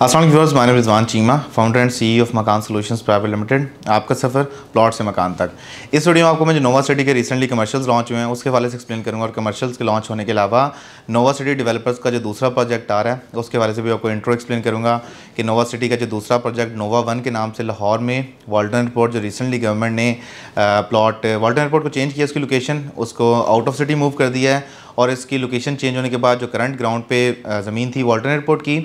असल viewers my Rizwan Cheema founder and CEO of Makaan solutions private limited आपका सफ़र प्लॉट से मकान तक इस वीडियो में आपको मैं जो नोवा सिटी के रिसेंटली कमर्शियल्स लॉन्च हुए हैं उसके वाले से एक्सप्लेन करूंगा और कमर्शियल्स के लॉन्च होने के अलावा नोवा सिटी डेवलपर्स का जो दूसरा प्रोजेक्ट आ रहा है उसके वाले से भी आपको इंट्रो एक्सप्लेन करूँगा कि नोवा सिटी का जो दूसरा प्रोजेक्ट नोवा वन के नाम से लाहौर में वाल्टन एयरपोर्ट जो रिसेंटली गवर्नमेंट ने प्लाट वाल्टन एयरपोर्ट को चेंज किया उसकी लोकेशन उसको आउट ऑफ सिटी मूव कर दिया है और इसकी लोकेशन चेंज होने के बाद जो करंट ग्राउंड पे ज़मीन थी वॉल्टन एयरपोर्ट की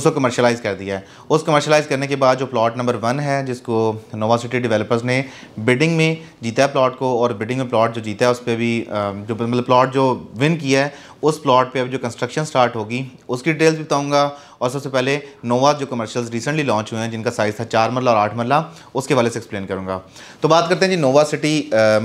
उसको कमर्शलाइज़ कर दिया है उस कमर्शलाइज़ करने के बाद जो प्लॉट नंबर वन है जिसको नोवा सिटी डेवलपर्स ने बिडिंग में जीता है प्लॉट को और बिडिंग में प्लॉट जो जीता है उस पर भी जो मतलब प्लॉट जो विन किया है उस प्लॉट पे अब जो कंस्ट्रक्शन स्टार्ट होगी उसकी डिटेल्स बताऊंगा और सबसे पहले नोवा जो कमर्शियल्स रिसेंटली लॉन्च हुए हैं जिनका साइज़ था चार मरला और आठ मरला उसके वाले से एक्सप्लेन करूँगा तो बात करते हैं जी नोवा सिटी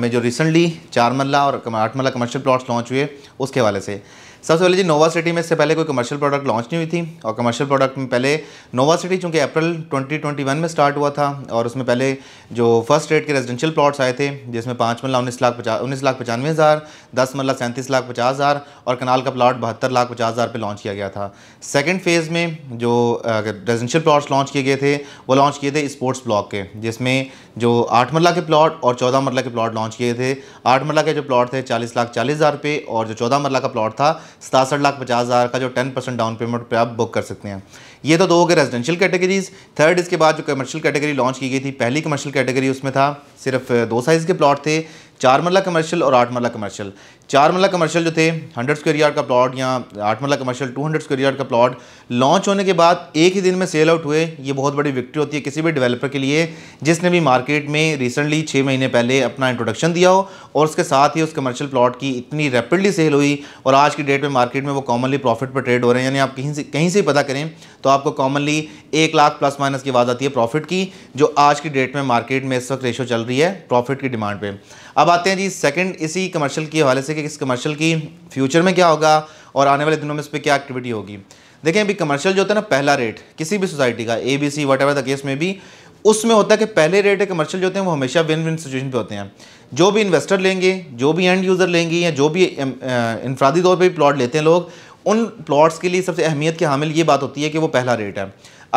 में जो रिसेंटली चार मरला और आठ मरला कमर्शियल प्लाट्स लॉन्च हुए उसके वाले से सबसे पहले जी नोवा सिटी में इससे पहले कोई कमर्शियल प्रोडक्ट लॉन्च नहीं हुई थी और कमर्शियल प्रोडक्ट में पहले नोवा सिटी चूँकि अप्रैल 2021 में स्टार्ट हुआ था और उसमें पहले जो फर्स्ट रेट के रेजिडेंशियल प्लॉट्स आए थे जिसमें पाँच मल्ला उन्नीस लाख पचास उन्नीस लाख पचानवे हज़ार दस मल्ला सैंतीस लाख पचास हज़ार और कनाल का प्लाट बहत्तर लाख पचास हज़ार पर लॉन्च किया गया था सेकेंड फेज़ में जो रेजिडेंशियल प्लाट्स लॉन्च किए गए थे वो लॉन्च किए थे स्पोर्ट्स ब्लॉक के जिसमें जो आठ मरला के प्लाट और चौदह मरला के प्लाट लॉन्च किए थे आठ मरला के जो प्लाट थे चालीस लाख चालीस हज़ार रुपये और जो चौदह मरला का प्लाट था सतासठ लाख पचास हज़ार का जो टेन परसेंट डाउन पेमेंट पे आप बुक कर सकते हैं ये तो दो हो गए रेजिडेंशियल कैटेगरीज थर्ड इसके बाद जो कमर्शियल कैटेगरी लॉन्च की गई थी पहली कमर्शियल कैटेगरी उसमें था सिर्फ दो साइज़ के प्लॉट थे चार मरला कमर्शियल और आठ मरला कमर्शियल चार मरला कमर्शियल जो थे हंड्रेड स्क्वेयर यार्ड का प्लॉट या आठ marla commercial two hundred square yard का प्लॉट लॉन्च होने के बाद एक ही दिन में सेल आउट हुए ये बहुत बड़ी विक्ट्री होती है किसी भी डेवलपर के लिए जिसने भी मार्केट में रिसेंटली छः महीने पहले अपना इंट्रोडक्शन दिया हो और उसके साथ ही उस कमर्शियल प्लॉट की इतनी रैपिडली सेल हुई और आज की डेट में मार्केट में वो कॉमनली प्रॉफिट पर ट्रेड हो रहे हैं यानी आप कहीं से कहीं से पता करें तो आपको कॉमनली एक लाख प्लस माइनस की आवाज़ आती है प्रॉफिट की जो आज की डेट में मार्केट में इस वक्त रेशो चल रही है प्रॉफिट की डिमांड पर अब आते हैं जी सेकेंड इसी कमर्शियल के हवाले से कि इस कमर्शियल की फ्यूचर में क्या होगा और आने वाले दिनों में इस पर क्या एक्टिविटी होगी देखें अभी कमर्शियल जो होता है ना पहला रेट किसी भी सोसाइटी का A B C whatever the case में भी उसमें होता है कि पहले रेट है कमर्शियल जो होते हैं वो हमेशा विन विन सिचुएशन पे होते हैं जो भी इन्वेस्टर लेंगे जो भी एंड यूज़र लेंगे या जो भी इंफरादी तौर पे भी प्लॉट लेते हैं लोग उन प्लॉट्स के लिए सबसे अहमियत के हामिल ये बात होती है कि वो पहला रेट है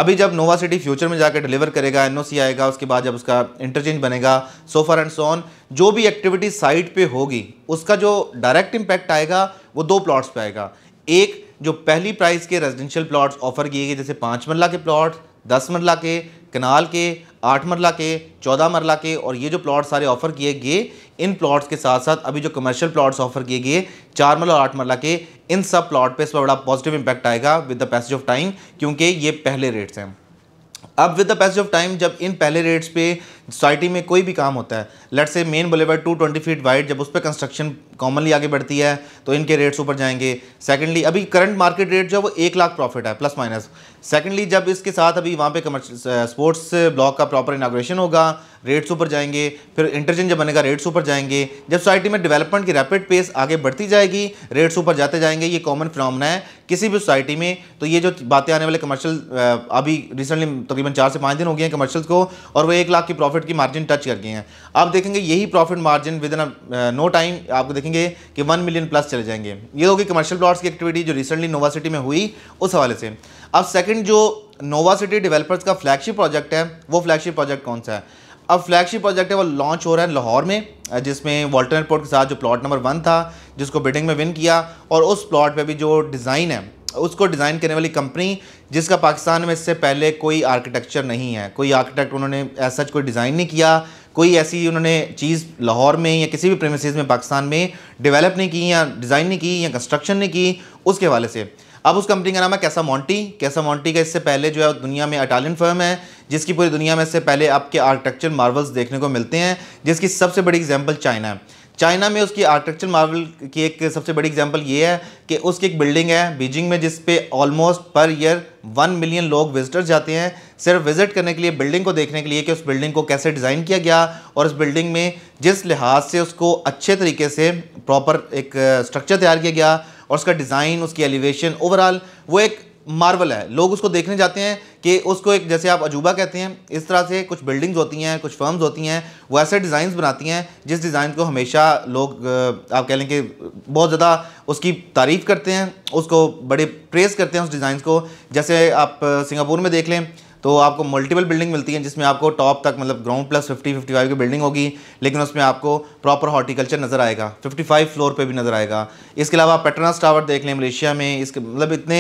अभी जब नोवा सिटी फ्यूचर में जाकर डिलीवर करेगा एन आएगा उसके बाद जब उसका इंटरचेंज बनेगा सोफर एंड सोन जो भी एक्टिविटी साइट पे होगी उसका जो डायरेक्ट इम्पैक्ट आएगा वो दो प्लॉट्स पे आएगा एक जो पहली प्राइस के रेजिडेंशियल प्लॉट्स ऑफर किए गए जैसे पाँच मल्ला के प्लॉट्स दस मरला के कनाल के आठ मरला के चौदह मरला के और ये जो प्लॉट सारे ऑफ़र किए गए इन प्लॉट्स के साथ साथ अभी जो कमर्शियल प्लॉट्स ऑफ़र किए गए चार मरला और आठ मरला के इन सब प्लॉट पे इस पर बड़ा पॉजिटिव इम्पैक्ट आएगा with the passage of time क्योंकि ये पहले रेट्स हैं अब with the passage of time जब इन पहले रेट्स पे सोसाइटी में कोई भी काम होता है let's say main boulevard two twenty feet wide जब उस पर कंस्ट्रक्शन कॉमनली आगे बढ़ती है तो इनके रेट्स ऊपर जाएंगे सेकंडली अभी करंट मार्केट रेट जो है वो एक लाख प्रॉफिट है प्लस माइनस सेकंडली जब इसके साथ अभी वहाँ पे कमर्शियल स्पोर्ट्स ब्लॉक का प्रॉपर इनाग्रेशन होगा रेट्स ऊपर जाएंगे फिर इंटरचेंज जब बनेगा रेट्स ऊपर जाएंगे जब सोसाइटी में डेवलपमेंट की रैपिड पेस आगे बढ़ती जाएगी रेट्स ऊपर जाते जाएंगे ये कॉमन फिनमना है किसी भी सोसाइटी में तो ये जो बातें आने वाले कमर्शियल अभी रिसेंटली तकरीबन चार से पाँच दिन हो गए हैं कमर्शियल को और वो एक लाख की प्रॉफिट की मार्जिन टच कर गए हैं आप देखेंगे यही profit margin within no time आपको देखेंगे देखेंगे कि वन मिलियन प्लस चले जाएंगे ये होगी कमर्शियल प्लॉट्स की एक्टिविटी जो रिसेंटली नोवा सिटी में हुई उस हवाले से अब सेकंड जो नोवा सिटी डेवलपर्स का फ्लैगशिप प्रोजेक्ट है वो फ्लैगशिप प्रोजेक्ट कौन सा है अब फ्लैगशिप प्रोजेक्ट है वो लॉन्च हो रहा है लाहौर में जिसमें वॉल्टर एयरपोर्ट के साथ जो प्लॉट नंबर वन था जिसको बिल्डिंग में विन किया और उस प्लॉट पर भी जो डिज़ाइन है उसको डिज़ाइन करने वाली कंपनी जिसका पाकिस्तान में इससे पहले कोई आर्किटेक्चर नहीं है कोई आर्किटेक्ट उन्होंने ऐसा कोई डिज़ाइन नहीं किया कोई ऐसी उन्होंने चीज़ लाहौर में या किसी भी प्रेमिस में पाकिस्तान में डेवलप नहीं की या डिज़ाइन नहीं की या कंस्ट्रक्शन नहीं की उसके हवाले से अब उस कंपनी का नाम है कैसा मॉन्टी कैसा मॉन्टी का इससे पहले जो है दुनिया में इटालियन फर्म है जिसकी पूरी दुनिया में इससे पहले आपके आर्किटेक्चर मार्वल्स देखने को मिलते हैं जिसकी सबसे बड़ी एग्जाम्पल चाइना है चाइना में उसकी आर्किटेक्चर मार्वल की एक सबसे बड़ी एग्जाम्पल ये है कि उसकी एक बिल्डिंग है बीजिंग में जिस almost per year one million लोग विजिटर्स जाते हैं सिर्फ विजिट करने के लिए बिल्डिंग को देखने के लिए कि उस बिल्डिंग को कैसे डिज़ाइन किया गया और उस बिल्डिंग में जिस लिहाज से उसको अच्छे तरीके से प्रॉपर एक स्ट्रक्चर तैयार किया गया और उसका डिज़ाइन उसकी एलिवेशन ओवरऑल वो एक मार्वल है लोग उसको देखने जाते हैं कि उसको एक जैसे आप अजूबा कहते हैं इस तरह से कुछ बिल्डिंग्स होती हैं कुछ फर्म्स होती हैं वो ऐसे डिज़ाइंस बनाती हैं जिस डिज़ाइन को हमेशा लोग आप कह लें कि बहुत ज़्यादा उसकी तारीफ़ करते हैं उसको बड़े प्रेस करते हैं उस डिज़ाइन को जैसे आप सिंगापुर में देख लें तो आपको मल्टीपल बिल्डिंग मिलती है जिसमें आपको टॉप तक मतलब ground plus fifty fifty five की बिल्डिंग होगी लेकिन उसमें आपको प्रॉपर हॉर्टिकल्चर नज़र आएगा फिफ्टी फाइव फ्लोर पर भी नज़र आएगा इसके अलावा आप टावर देख लें मलेशिया में इसके मतलब इतने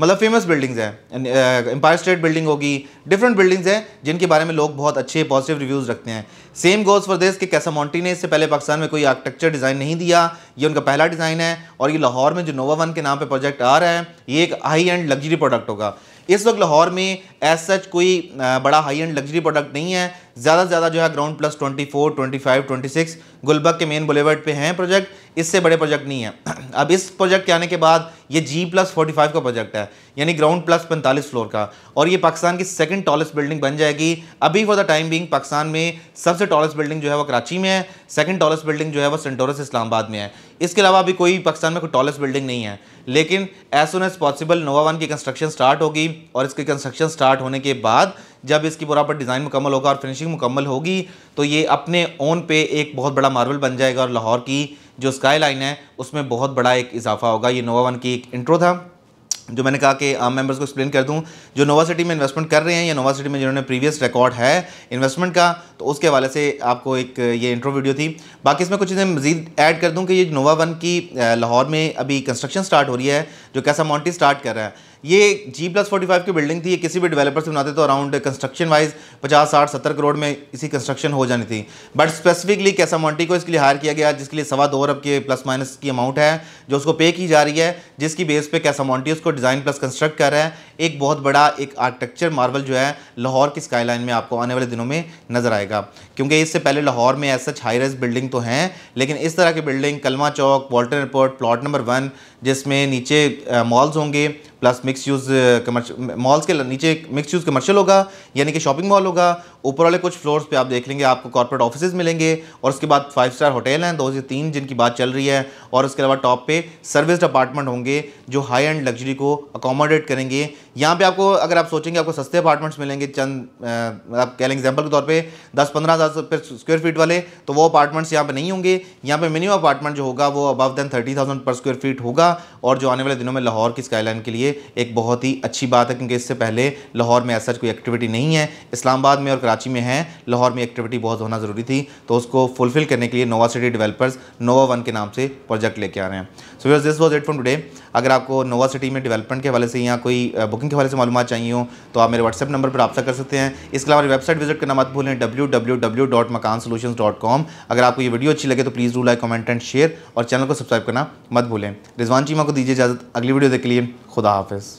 मतलब फेमस बिल्डिंग्स हैं एम्पायर स्टेट बिल्डिंग होगी डिफरेंट बिल्डिंग्स हैं जिनके बारे में लोग बहुत अच्छे पॉजिटिव रिव्यूज़ रखते हैं सेम गोज़ फॉर दिस कैसा मॉन्टी ने इससे पहले पाकिस्तान में कोई आर्किटेक्चर डिज़ाइन नहीं दिया ये उनका पहला डिज़ाइन है और ये लाहौर में जो नोवा वन के नाम पर प्रोजेक्ट आ रहा है ये एक हाई एंड लग्जरी प्रोडक्ट होगा इस वक्त लाहौर में एज सच कोई बड़ा हाई एंड लग्जरी प्रोडक्ट नहीं है ज़्यादा से ज़्यादा जो है ground plus twenty four twenty five twenty six Gulberg के मेन बुलेवर्ड पे हैं प्रोजेक्ट इससे बड़े प्रोजेक्ट नहीं है अब इस प्रोजेक्ट के आने के बाद ये जी प्लस फोर्टी फाइव का प्रोजेक्ट है यानी ग्राउंड प्लस पैंतालीस फ्लोर का और ये पाकिस्तान की सेकंड टॉलेस्ट बिल्डिंग बन जाएगी अभी for the time being Pakistan में सबसे टॉलेस्ट बिल्डिंग जो है वो कराची में है सेकंड टॉलेस्ट बिल्डिंग जो है वो सेंटोरस इस्लामाबाद में है इसके अलावा अभी कोई पाकिस्तान में कोई टॉलेस्ट बिल्डिंग नहीं है लेकिन as soon as possible Nova one की कंस्ट्रक्शन स्टार्ट होगी और इसकी कंस्ट्रक्शन स्टार्ट होने के बाद जब इसकी बराबर डिज़ाइन मुकम्मल होगा और फिनिशिंग मुकम्मल होगी तो ये अपने ओन पे एक बहुत बड़ा मार्बल बन जाएगा और लाहौर की जो स्काई लाइन है उसमें बहुत बड़ा एक इजाफा होगा ये नोवा वन की एक इंट्रो था जो मैंने कहा कि आम मेंबर्स को एक्सप्लेन कर दूं जो नोवा सिटी में इन्वेस्टमेंट कर रहे हैं या नोवा सिटी में जिन्होंने प्रीवियस रिकॉर्ड है इन्वेस्टमेंट का तो उसके हवाले से आपको एक ये इंट्रो वीडियो थी बाकी इसमें कुछ चीज़ें मजीद ऐड कर दूं कि ये नोवा वन की लाहौर में अभी कंस्ट्रक्शन स्टार्ट हो रही है जो कैसा मॉन्टी स्टार्ट कर रहा है ये जी प्लस फोर्टी फाइव की बिल्डिंग थी ये किसी भी डेवलपर से बनाते तो अराउंड कंस्ट्रक्शन वाइज पचास साठ सत्तर करोड़ में इसी कंस्ट्रक्शन हो जानी थी बट स्पेसिफिकली कैसा मॉन्टी को इसके लिए हायर किया गया जिसके लिए सवा दो अरब के प्लस माइनस की अमाउंट है जो उसको पे की जा रही है जिसकी बेस पे कैसा मॉन्टी उसको डिज़ाइन प्लस कंस्ट्रक्ट कर रहे है एक बहुत बड़ा एक आर्किटेक्चर मार्बल जो है लाहौर की स्काईलाइन में आपको आने वाले दिनों में नज़र आएगा क्योंकि इससे पहले लाहौर में ऐसा हाई रेज बिल्डिंग तो हैं लेकिन इस तरह की building Kalma Chowk Walton airport plot number one जिसमें नीचे मॉल्स होंगे plus mix use commercial malls के नीचे मिक्स यूज़ कमर्शियल होगा यानी कि शॉपिंग मॉल होगा ऊपर वाले कुछ फ्लोर्स पे आप देख लेंगे आपको कॉर्पोरेट ऑफिस मिलेंगे और उसके बाद फाइव स्टार होटल हैं दो से तीन जिनकी बात चल रही है और उसके अलावा टॉप पे सर्विस अपार्टमेंट होंगे जो हाई एंड लग्जरी को अकोमोडेट करेंगे यहाँ पे आपको अगर आप सोचेंगे आपको सस्ते अपार्टमेंट्स मिलेंगे चंद आप कह लें एग्जाम्पल के तौर पे दस पंद्रह हज़ार स्क्वायर फीट वाले तो वो अपार्टमेंट्स यहाँ पे नहीं होंगे यहाँ पे मिनिमम अपार्टमेंट जो होगा वो above than thirty thousand per square feet होगा और जो आने वाले दिनों में लाहौर की स्काईलाइन के लिए एक बहुत ही अच्छी बात है क्योंकि इससे पहले लाहौर में ऐसा कोई एक्टिविटी नहीं है इस्लामाबाद में और कराची में है लाहौर में एक्टिविटी बहुत होना ज़रूरी थी तो उसको फुलफिल करने के लिए Nova City developers Nova one के नाम से प्रोजेक्ट लेके आ रहे हैं so this was it from today अगर आपको नोवा सिटी में डेवलपमेंट के हवाले से यहाँ कोई बुकिंग के हवाले से मालूम चाहिए हो तो आप मेरे व्हाट्सअप नंबर पर रब्ता कर सकते हैं इसके अलावा वेबसाइट विजिट करना मत भूलें W W W dot Makaan solution dot com अगर आपको ये वीडियो अच्छी लगे तो please do like comment and share और चैनल को सब्सक्राइब करना मत भूलें रिजवान चीमा को दीजिए इजाज़त अगली वीडियो देख लिए खुदा हाफिज़